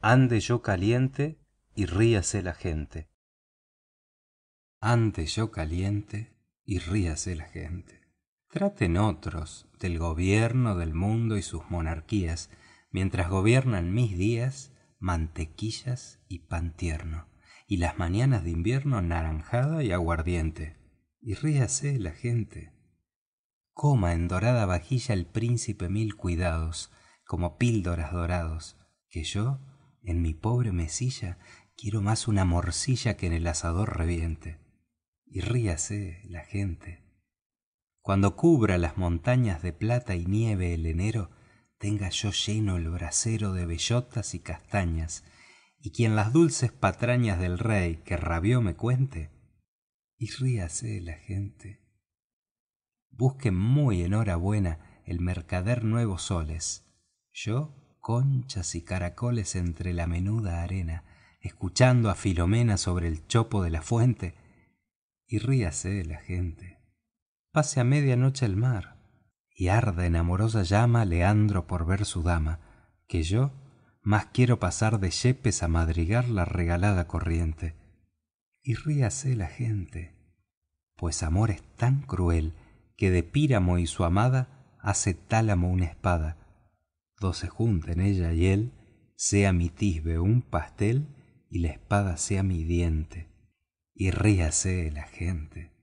ande yo caliente y ríase la gente ande yo caliente y ríase la gente traten otros del gobierno del mundo y sus monarquías mientras gobiernan mis días mantequillas y pan tierno y las mañanas de invierno naranjada y aguardiente y ríase la gente coma en dorada vajilla el príncipe mil cuidados como píldoras dorados que yo en mi pobre mesilla quiero más una morcilla que en el asador reviente y ríase la gente cuando cubra las montañas de plata y nieve el enero tenga yo lleno el brasero de bellotas y castañas y quien las dulces patrañas del rey que rabió me cuente y ríase la gente busque muy en hora buena el mercader nuevos soles yo conchas y caracoles entre la menuda arena escuchando a filomena sobre el chopo de la fuente y ríase la gente pase a media noche el mar y arda en amorosa llama leandro por ver su dama que yo más quiero pasar de yepes a madrigar la regalada corriente y ríase la gente pues amor es tan cruel que de píramo y su amada hace tálamo una espada do se junten ella y él sea mi tisbe un pastel y la espada sea mi diente y ríase la gente